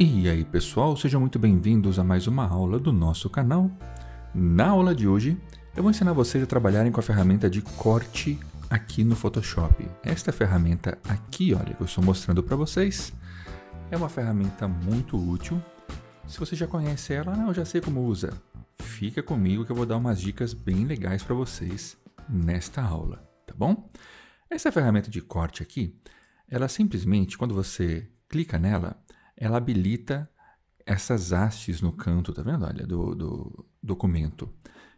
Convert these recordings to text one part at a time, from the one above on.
E aí pessoal, sejam muito bem-vindos a mais uma aula do nosso canal. Na aula de hoje, eu vou ensinar vocês a trabalharem com a ferramenta de corte aqui no Photoshop. Esta ferramenta aqui, olha, que eu estou mostrando para vocês, é uma ferramenta muito útil. Se você já conhece ela, não, ah, já sei como usa. Fica comigo que eu vou dar umas dicas bem legais para vocês nesta aula, tá bom? Essa ferramenta de corte aqui, ela simplesmente, quando você clica nela, ela habilita essas hastes no canto, tá vendo? Olha, do, do documento.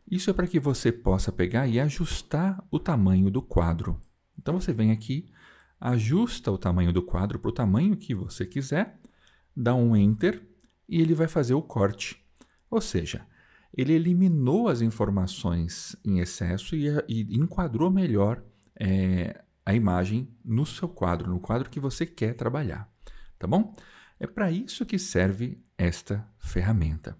Isso é para que você possa pegar e ajustar o tamanho do quadro. Então você vem aqui, ajusta o tamanho do quadro para o tamanho que você quiser, dá um Enter e ele vai fazer o corte. Ou seja, ele eliminou as informações em excesso e, e enquadrou melhor é, a imagem no seu quadro, no quadro que você quer trabalhar. Tá bom? É para isso que serve esta ferramenta.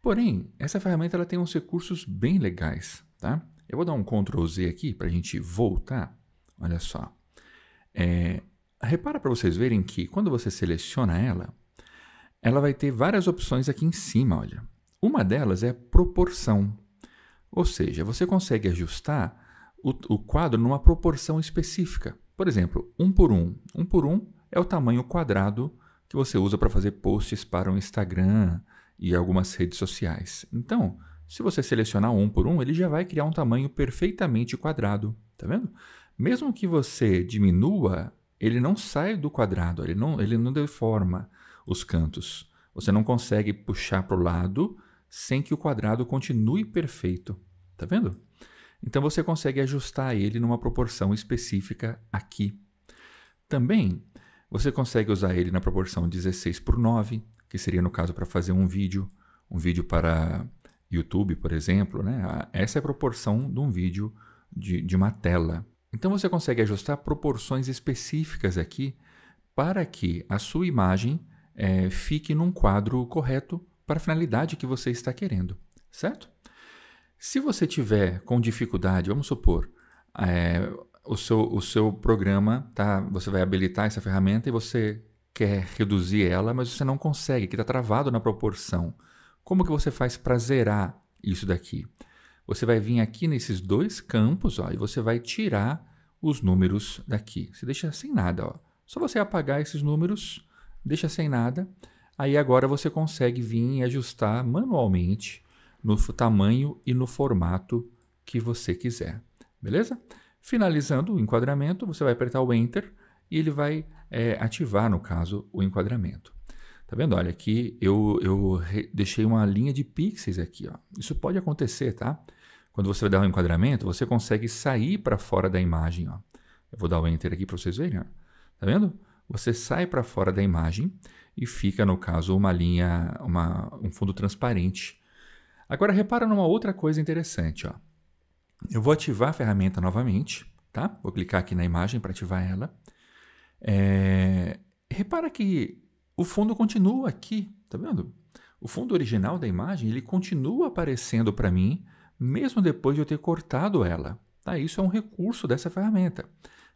Porém, essa ferramenta ela tem uns recursos bem legais, tá? Eu vou dar um Ctrl Z aqui para a gente voltar. Olha só. É, repara para vocês verem que quando você seleciona ela, ela vai ter várias opções aqui em cima, olha. Uma delas é proporção. Ou seja, você consegue ajustar o, o quadro numa proporção específica. Por exemplo, 1 um por 1. Um. 1 um por 1 um é o tamanho quadrado que você usa para fazer posts para o Instagram e algumas redes sociais. Então, se você selecionar um por um, ele já vai criar um tamanho perfeitamente quadrado, tá vendo? Mesmo que você diminua, ele não sai do quadrado, ele não, ele não deforma os cantos. Você não consegue puxar para o lado sem que o quadrado continue perfeito, tá vendo? Então você consegue ajustar ele numa proporção específica aqui. Também você consegue usar ele na proporção 16 por 9, que seria no caso para fazer um vídeo, um vídeo para YouTube, por exemplo. Né? Ah, essa é a proporção de um vídeo de, de uma tela. Então você consegue ajustar proporções específicas aqui para que a sua imagem é, fique num quadro correto para a finalidade que você está querendo, certo? Se você tiver com dificuldade, vamos supor, é, o seu, o seu programa, tá? Você vai habilitar essa ferramenta e você quer reduzir ela, mas você não consegue, que está travado na proporção. Como que você faz para zerar isso daqui? Você vai vir aqui nesses dois campos, ó, e você vai tirar os números daqui. Você deixa sem nada, ó. Só você apagar esses números, deixa sem nada. Aí agora você consegue vir e ajustar manualmente no tamanho e no formato que você quiser. Beleza? Finalizando o enquadramento, você vai apertar o Enter e ele vai é, ativar, no caso, o enquadramento. Tá vendo? Olha, aqui eu, eu deixei uma linha de pixels aqui. Ó. Isso pode acontecer, tá? Quando você dá um enquadramento, você consegue sair para fora da imagem. Ó. Eu vou dar o Enter aqui para vocês verem. Ó. Tá vendo? Você sai para fora da imagem e fica, no caso, uma linha, uma, um fundo transparente. Agora, repara numa outra coisa interessante. Ó. Eu vou ativar a ferramenta novamente, tá? Vou clicar aqui na imagem para ativar ela. É... Repara que o fundo continua aqui, tá vendo? O fundo original da imagem ele continua aparecendo para mim, mesmo depois de eu ter cortado ela. Tá? Isso é um recurso dessa ferramenta.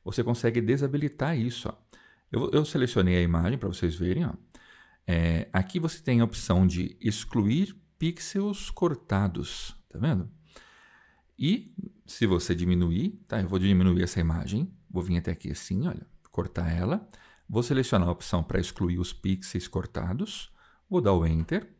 Você consegue desabilitar isso. Ó. Eu, eu selecionei a imagem para vocês verem. Ó. É, aqui você tem a opção de excluir pixels cortados. Tá vendo? E se você diminuir, tá? Eu vou diminuir essa imagem, vou vir até aqui assim, olha, cortar ela. Vou selecionar a opção para excluir os pixels cortados, vou dar o Enter.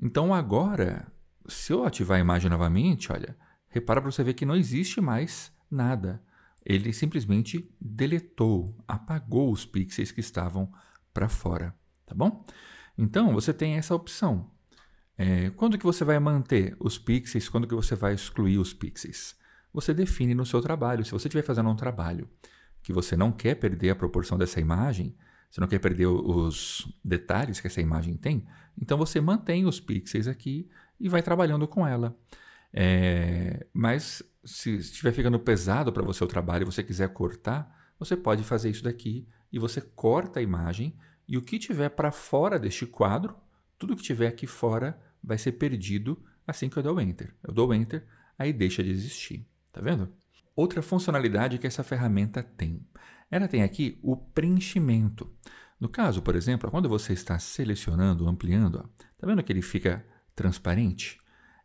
Então agora, se eu ativar a imagem novamente, olha, repara para você ver que não existe mais nada. Ele simplesmente deletou, apagou os pixels que estavam para fora, tá bom? Então você tem essa opção. É, quando que você vai manter os pixels? Quando que você vai excluir os pixels? Você define no seu trabalho. Se você estiver fazendo um trabalho que você não quer perder a proporção dessa imagem, você não quer perder os detalhes que essa imagem tem, então você mantém os pixels aqui e vai trabalhando com ela. É, mas se estiver ficando pesado para você o trabalho e você quiser cortar, você pode fazer isso daqui e você corta a imagem e o que tiver para fora deste quadro, tudo que tiver aqui fora, vai ser perdido assim que eu der o Enter. Eu dou o Enter, aí deixa de existir. Tá vendo? Outra funcionalidade que essa ferramenta tem. Ela tem aqui o preenchimento. No caso, por exemplo, quando você está selecionando, ampliando, ó, tá vendo que ele fica transparente?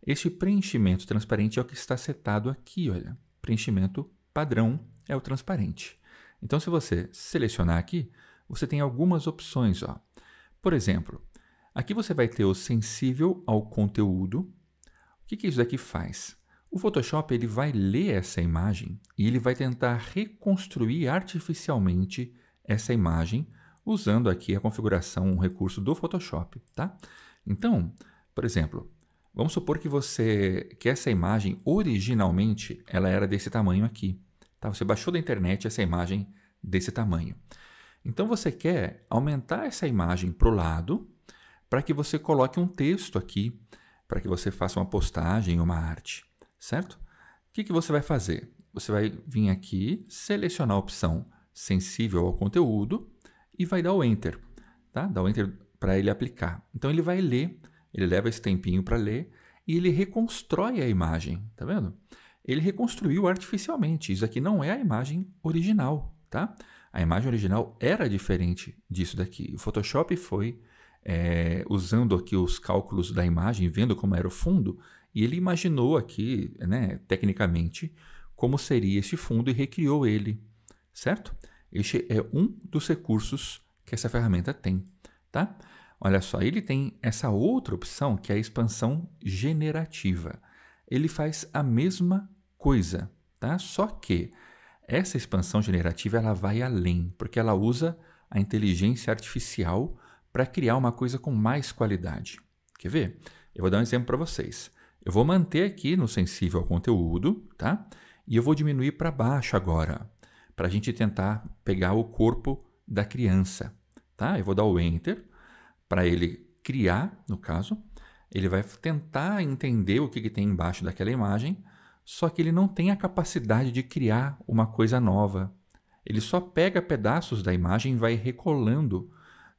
Este preenchimento transparente é o que está setado aqui, olha. Preenchimento padrão é o transparente. Então, se você selecionar aqui, você tem algumas opções. Ó. Por exemplo, Aqui você vai ter o sensível ao conteúdo. O que, que isso daqui faz? O Photoshop ele vai ler essa imagem e ele vai tentar reconstruir artificialmente essa imagem usando aqui a configuração, um recurso do Photoshop, tá? Então, por exemplo, vamos supor que você que essa imagem originalmente ela era desse tamanho aqui, tá? Você baixou da internet essa imagem desse tamanho. Então você quer aumentar essa imagem para o lado para que você coloque um texto aqui, para que você faça uma postagem, uma arte, certo? O que, que você vai fazer? Você vai vir aqui, selecionar a opção sensível ao conteúdo e vai dar o Enter, tá? Dá o Enter para ele aplicar. Então ele vai ler, ele leva esse tempinho para ler e ele reconstrói a imagem, tá vendo? Ele reconstruiu artificialmente. Isso aqui não é a imagem original, tá? A imagem original era diferente disso daqui. O Photoshop foi é, usando aqui os cálculos da imagem, vendo como era o fundo, e ele imaginou aqui, né, tecnicamente, como seria este fundo e recriou ele, certo? Este é um dos recursos que essa ferramenta tem, tá? Olha só, ele tem essa outra opção que é a expansão generativa. Ele faz a mesma coisa, tá? Só que essa expansão generativa ela vai além, porque ela usa a inteligência artificial para criar uma coisa com mais qualidade. Quer ver? Eu vou dar um exemplo para vocês. Eu vou manter aqui no sensível ao conteúdo, tá? E eu vou diminuir para baixo agora, para a gente tentar pegar o corpo da criança, tá? Eu vou dar o enter para ele criar, no caso. Ele vai tentar entender o que, que tem embaixo daquela imagem, só que ele não tem a capacidade de criar uma coisa nova. Ele só pega pedaços da imagem e vai recolando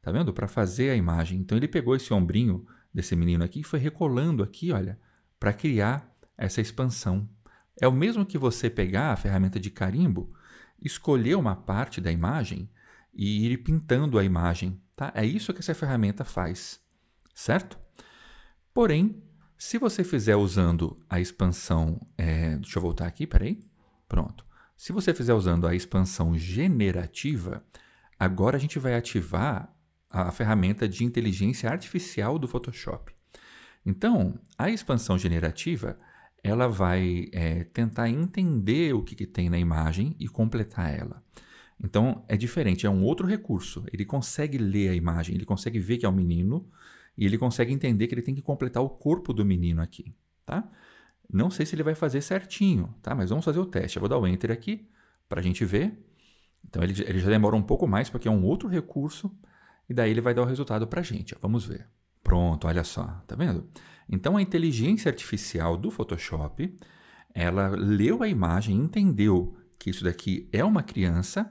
Tá vendo? Para fazer a imagem. Então ele pegou esse ombrinho desse menino aqui e foi recolando aqui, olha, para criar essa expansão. É o mesmo que você pegar a ferramenta de carimbo, escolher uma parte da imagem e ir pintando a imagem, tá? É isso que essa ferramenta faz, certo? Porém, se você fizer usando a expansão, é, deixa eu voltar aqui, peraí, pronto. Se você fizer usando a expansão generativa, agora a gente vai ativar a ferramenta de inteligência artificial do Photoshop. Então, a expansão generativa ela vai é, tentar entender o que, que tem na imagem e completar ela. Então, é diferente, é um outro recurso. Ele consegue ler a imagem, ele consegue ver que é um menino e ele consegue entender que ele tem que completar o corpo do menino aqui, tá? Não sei se ele vai fazer certinho, tá? Mas vamos fazer o teste. Eu vou dar o Enter aqui para a gente ver. Então, ele, ele já demora um pouco mais porque é um outro recurso e daí ele vai dar o resultado para a gente. vamos ver. Pronto, olha só, tá vendo? Então a inteligência artificial do Photoshop, ela leu a imagem, entendeu que isso daqui é uma criança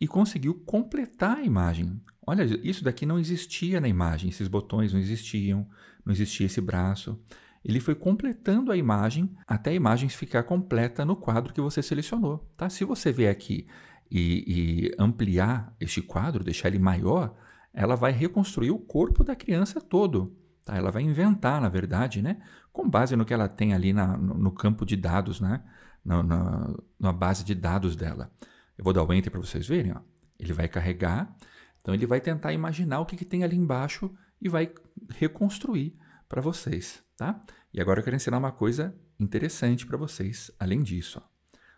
e conseguiu completar a imagem. Olha, isso daqui não existia na imagem, esses botões não existiam, não existia esse braço. Ele foi completando a imagem até a imagem ficar completa no quadro que você selecionou. Tá? Se você vier aqui e, e ampliar este quadro, deixar ele maior, ela vai reconstruir o corpo da criança todo. Tá? Ela vai inventar, na verdade, né? com base no que ela tem ali na, no, no, campo de dados, né? na, na, na, base de dados dela. Eu vou dar o enter para vocês verem. Ó. Ele vai carregar, então ele vai tentar imaginar o que, que tem ali embaixo e vai reconstruir para vocês. Tá? E agora eu quero ensinar uma coisa interessante para vocês, além disso.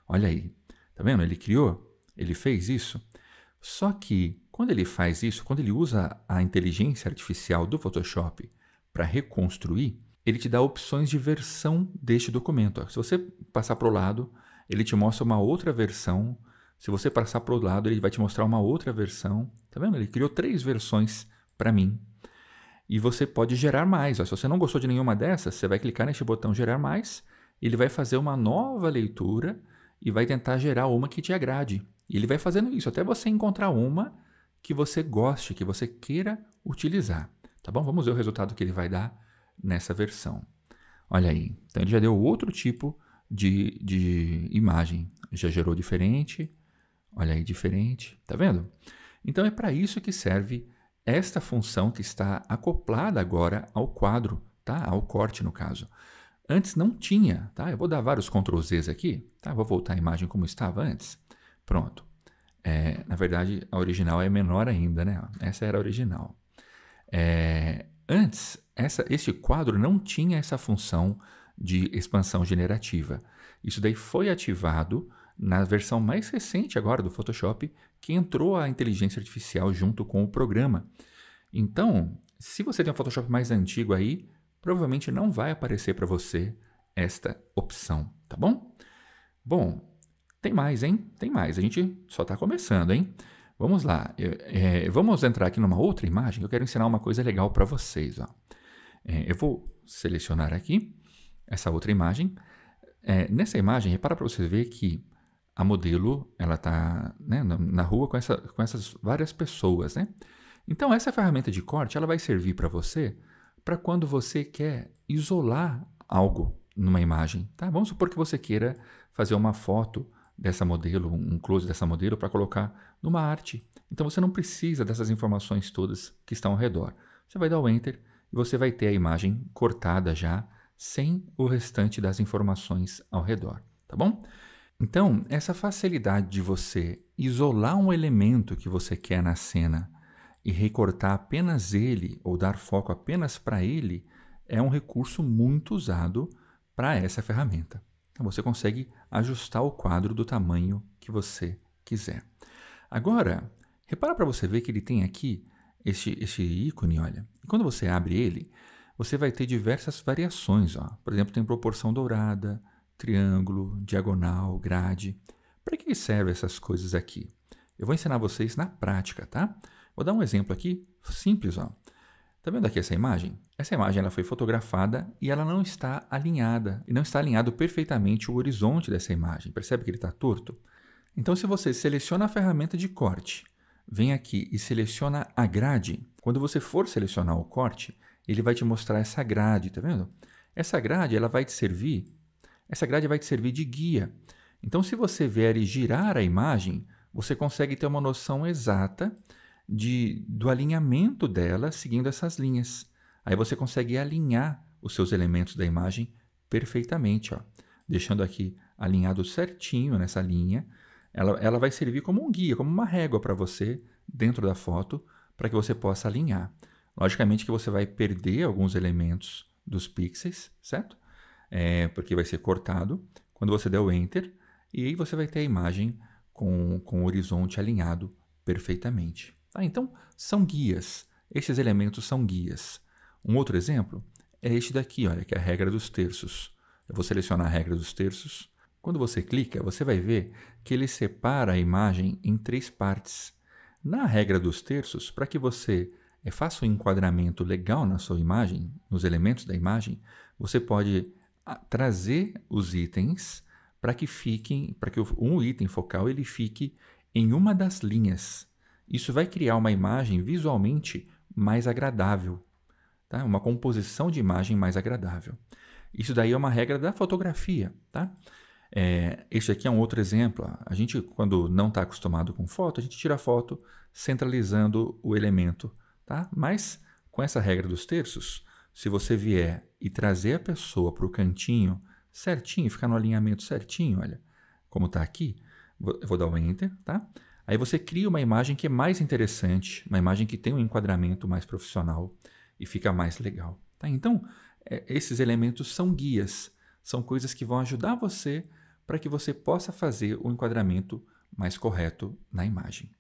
Ó. Olha aí, tá vendo? Ele criou, ele fez isso. Só que quando ele faz isso, quando ele usa a inteligência artificial do Photoshop para reconstruir, ele te dá opções de versão deste documento. Se você passar para o lado, ele te mostra uma outra versão. Se você passar para o lado, ele vai te mostrar uma outra versão. Tá vendo? Ele criou três versões para mim. E você pode gerar mais. Se você não gostou de nenhuma dessas, você vai clicar neste botão gerar mais. Ele vai fazer uma nova leitura e vai tentar gerar uma que te agrade. E ele vai fazendo isso até você encontrar uma que você goste, que você queira utilizar. Tá bom? Vamos ver o resultado que ele vai dar nessa versão. Olha aí. Então ele já deu outro tipo de, de imagem. Já gerou diferente. Olha aí, diferente. Tá vendo? Então é para isso que serve esta função que está acoplada agora ao quadro, tá? Ao corte, no caso. Antes não tinha, tá? Eu vou dar vários Ctrl Zs aqui, tá? Vou voltar a imagem como estava antes. Pronto. É, na verdade, a original é menor ainda, né? Essa era a original. É, antes, essa, quadro não tinha essa função de expansão generativa. Isso daí foi ativado na versão mais recente agora do Photoshop, que entrou a inteligência artificial junto com o programa. Então, se você tem um Photoshop mais antigo aí, provavelmente não vai aparecer para você esta opção, tá bom? Bom, tem mais, hein? Tem mais. A gente só está começando, hein? Vamos lá. É, vamos entrar aqui numa outra imagem. Eu quero ensinar uma coisa legal para vocês. Ó. É, eu vou selecionar aqui essa outra imagem. É, nessa imagem, repara é para você ver que a modelo ela está né, na rua com, essa, com essas várias pessoas, né? Então essa ferramenta de corte ela vai servir para você para quando você quer isolar algo numa imagem, tá? Vamos supor que você queira fazer uma foto dessa modelo, um close dessa modelo para colocar numa arte. Então você não precisa dessas informações todas que estão ao redor. Você vai dar o enter e você vai ter a imagem cortada já sem o restante das informações ao redor, tá bom? Então, essa facilidade de você isolar um elemento que você quer na cena e recortar apenas ele ou dar foco apenas para ele é um recurso muito usado para essa ferramenta. Então você consegue ajustar o quadro do tamanho que você quiser. Agora, repara para você ver que ele tem aqui este, ícone, olha. E quando você abre ele, você vai ter diversas variações. Ó. Por exemplo, tem proporção dourada, triângulo, diagonal, grade. Para que servem essas coisas aqui? Eu vou ensinar vocês na prática, tá? Vou dar um exemplo aqui simples. Ó. Tá vendo aqui essa imagem? Essa imagem ela foi fotografada e ela não está alinhada, e não está alinhado perfeitamente o horizonte dessa imagem. Percebe que ele está torto? Então, se você seleciona a ferramenta de corte, vem aqui e seleciona a grade, quando você for selecionar o corte, ele vai te mostrar essa grade, tá vendo? Essa grade ela vai te servir, essa grade vai te servir de guia. Então, se você vier e girar a imagem, você consegue ter uma noção exata de, do alinhamento dela seguindo essas linhas. Aí você consegue alinhar os seus elementos da imagem perfeitamente, ó. deixando aqui alinhado certinho nessa linha. Ela, ela vai servir como um guia, como uma régua para você dentro da foto, para que você possa alinhar. Logicamente que você vai perder alguns elementos dos pixels, certo? É, porque vai ser cortado. Quando você der o Enter, e aí você vai ter a imagem com, com o horizonte alinhado perfeitamente. Tá? Então, são guias. Esses elementos são guias. Um outro exemplo é este daqui, olha, que é a regra dos terços. Eu vou selecionar a regra dos terços. Quando você clica, você vai ver que ele separa a imagem em três partes. Na regra dos terços, para que você eh, faça um enquadramento legal na sua imagem, nos elementos da imagem, você pode ah, trazer os itens para que fiquem, para que um item focal ele fique em uma das linhas isso vai criar uma imagem visualmente mais agradável, tá? uma composição de imagem mais agradável. Isso daí é uma regra da fotografia. Tá? É, este aqui é um outro exemplo. A gente, quando não está acostumado com foto, a gente tira foto centralizando o elemento. Tá? Mas com essa regra dos terços, se você vier e trazer a pessoa para o cantinho certinho, ficar no alinhamento certinho, olha, como está aqui, eu vou dar um Enter, tá? Aí você cria uma imagem que é mais interessante, uma imagem que tem um enquadramento mais profissional e fica mais legal. Tá? Então, é, esses elementos são guias, são coisas que vão ajudar você para que você possa fazer o enquadramento mais correto na imagem.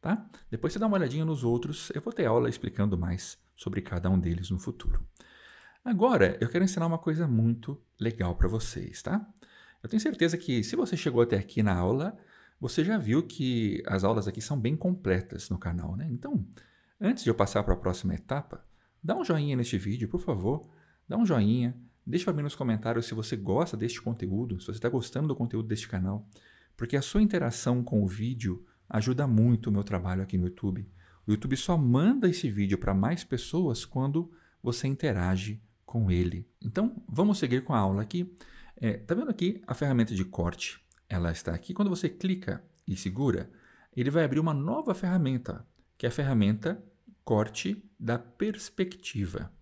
Tá? Depois você dá uma olhadinha nos outros, eu vou ter aula explicando mais sobre cada um deles no futuro. Agora, eu quero ensinar uma coisa muito legal para vocês, tá? Eu tenho certeza que se você chegou até aqui na aula, você já viu que as aulas aqui são bem completas no canal, né? Então, antes de eu passar para a próxima etapa, dá um joinha neste vídeo, por favor. Dá um joinha, deixa para mim nos comentários se você gosta deste conteúdo, se você está gostando do conteúdo deste canal, porque a sua interação com o vídeo ajuda muito o meu trabalho aqui no YouTube. O YouTube só manda esse vídeo para mais pessoas quando você interage com ele. Então, vamos seguir com a aula aqui. É, tá vendo aqui a ferramenta de corte? ela está aqui. Quando você clica e segura, ele vai abrir uma nova ferramenta, que é a ferramenta corte da perspectiva.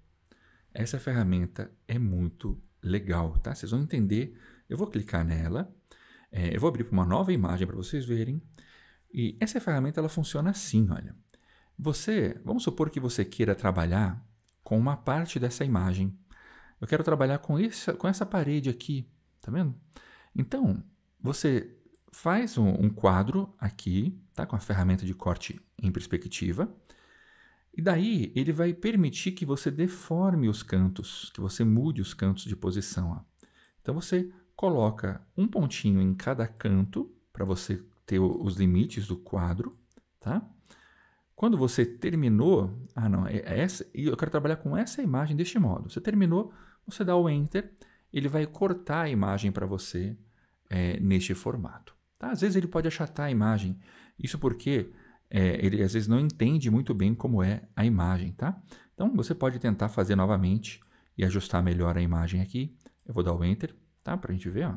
Essa ferramenta é muito legal, tá? Vocês vão entender. Eu vou clicar nela, é, eu vou abrir uma nova imagem para vocês verem. E essa ferramenta ela funciona assim, olha. Você, vamos supor que você queira trabalhar com uma parte dessa imagem. Eu quero trabalhar com esse com essa parede aqui, tá vendo? Então, você faz um, um quadro aqui, tá? com a ferramenta de corte em perspectiva, e daí ele vai permitir que você deforme os cantos, que você mude os cantos de posição. Ó. Então você coloca um pontinho em cada canto para você ter os limites do quadro, tá? Quando você terminou, ah não, é, é essa, eu quero trabalhar com essa imagem deste modo. Você terminou, você dá o enter, ele vai cortar a imagem para você, é, neste formato. Tá? Às vezes ele pode achatar a imagem, isso porque é, ele às vezes não entende muito bem como é a imagem. Tá? Então você pode tentar fazer novamente e ajustar melhor a imagem aqui. Eu vou dar o Enter tá? para a gente ver. Ó.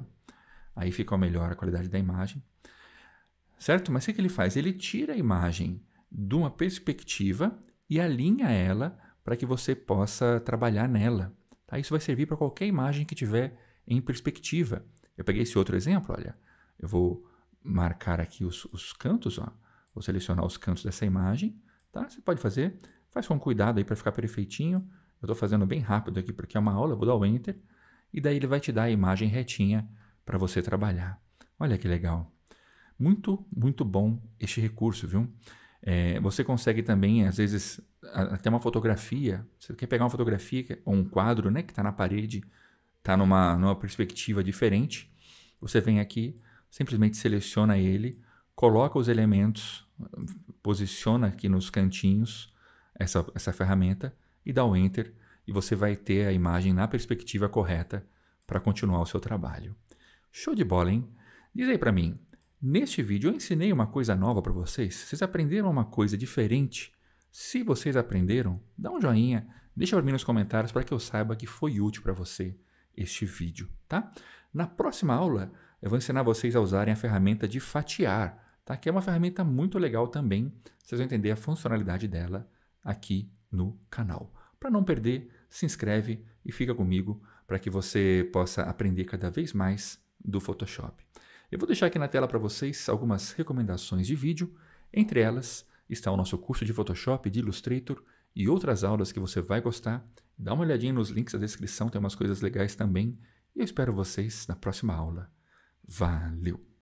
Aí fica melhor a qualidade da imagem. Certo? Mas o que ele faz? Ele tira a imagem de uma perspectiva e alinha ela para que você possa trabalhar nela. Tá? Isso vai servir para qualquer imagem que tiver em perspectiva. Eu peguei esse outro exemplo, olha. Eu vou marcar aqui os, os cantos, ó. Vou selecionar os cantos dessa imagem, tá? Você pode fazer, faz com cuidado aí para ficar perfeitinho. Eu estou fazendo bem rápido aqui porque é uma aula, vou dar o Enter. E daí ele vai te dar a imagem retinha para você trabalhar. Olha que legal. Muito, muito bom este recurso, viu? É, você consegue também, às vezes, até uma fotografia. Você quer pegar uma fotografia é, ou um quadro né, que está na parede está numa, numa perspectiva diferente, você vem aqui, simplesmente seleciona ele, coloca os elementos, posiciona aqui nos cantinhos essa, essa ferramenta e dá o Enter e você vai ter a imagem na perspectiva correta para continuar o seu trabalho. Show de bola, hein? Diz aí para mim, neste vídeo eu ensinei uma coisa nova para vocês? Vocês aprenderam uma coisa diferente? Se vocês aprenderam, dá um joinha, deixa para mim nos comentários para que eu saiba que foi útil para você este vídeo, tá? Na próxima aula, eu vou ensinar vocês a usarem a ferramenta de fatiar, tá? Que é uma ferramenta muito legal também. Vocês vão entender a funcionalidade dela aqui no canal. Para não perder, se inscreve e fica comigo para que você possa aprender cada vez mais do Photoshop. Eu vou deixar aqui na tela para vocês algumas recomendações de vídeo. Entre elas está o nosso curso de Photoshop, de Illustrator e outras aulas que você vai gostar Dá uma olhadinha nos links da descrição, tem umas coisas legais também. E eu espero vocês na próxima aula. Valeu!